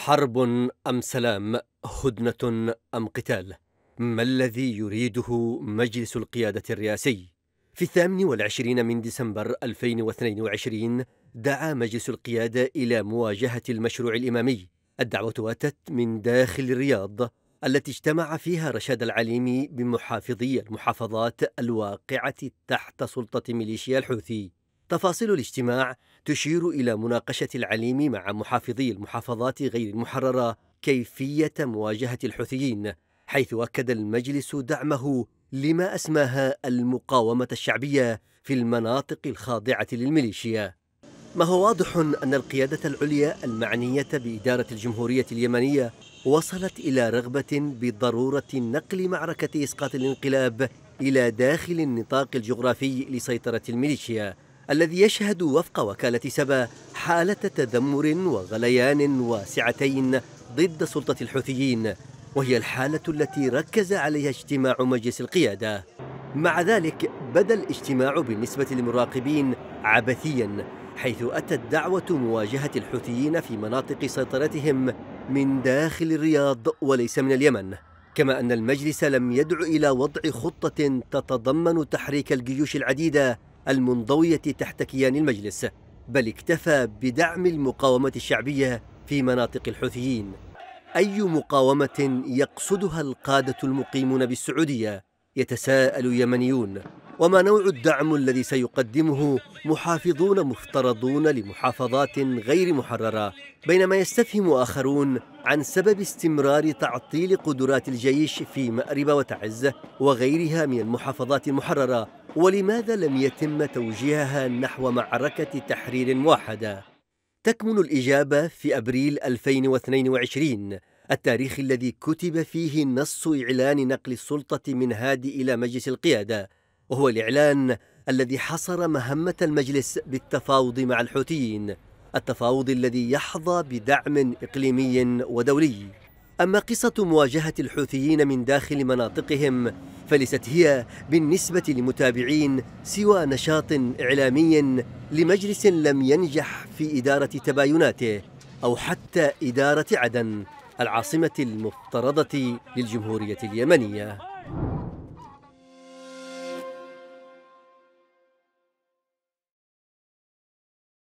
حرب أم سلام؟ هدنة أم قتال؟ ما الذي يريده مجلس القيادة الرئاسي؟ في الثامن والعشرين من ديسمبر 2022 دعا مجلس القيادة إلى مواجهة المشروع الإمامي الدعوة أتت من داخل الرياض التي اجتمع فيها رشاد العليمي بمحافظي المحافظات الواقعة تحت سلطة ميليشيا الحوثي تفاصيل الاجتماع تشير إلى مناقشة العليم مع محافظي المحافظات غير المحررة كيفية مواجهة الحوثيين حيث أكد المجلس دعمه لما أسماها المقاومة الشعبية في المناطق الخاضعة للميليشيا ما هو واضح أن القيادة العليا المعنية بإدارة الجمهورية اليمنية وصلت إلى رغبة بضرورة نقل معركة إسقاط الانقلاب إلى داخل النطاق الجغرافي لسيطرة الميليشيا الذي يشهد وفق وكالة سبا حالة تذمر وغليان واسعتين ضد سلطة الحوثيين وهي الحالة التي ركز عليها اجتماع مجلس القيادة مع ذلك بدا الاجتماع بالنسبة للمراقبين عبثيا حيث أتت دعوة مواجهة الحوثيين في مناطق سيطرتهم من داخل الرياض وليس من اليمن كما أن المجلس لم يدع إلى وضع خطة تتضمن تحريك الجيوش العديدة المنضوية تحت كيان المجلس بل اكتفى بدعم المقاومة الشعبية في مناطق الحوثيين أي مقاومة يقصدها القادة المقيمون بالسعودية يتساءل يمنيون وما نوع الدعم الذي سيقدمه محافظون مفترضون لمحافظات غير محررة بينما يستفهم آخرون عن سبب استمرار تعطيل قدرات الجيش في مأرب وتعز وغيرها من المحافظات المحررة ولماذا لم يتم توجيهها نحو معركة تحرير واحدة؟ تكمن الإجابة في أبريل 2022 التاريخ الذي كتب فيه نص إعلان نقل السلطة من هادي إلى مجلس القيادة وهو الإعلان الذي حصر مهمة المجلس بالتفاوض مع الحوثيين التفاوض الذي يحظى بدعم إقليمي ودولي أما قصة مواجهة الحوثيين من داخل مناطقهم فليست هي بالنسبة لمتابعين سوى نشاط إعلامي لمجلس لم ينجح في إدارة تبايناته أو حتى إدارة عدن العاصمة المفترضة للجمهورية اليمنية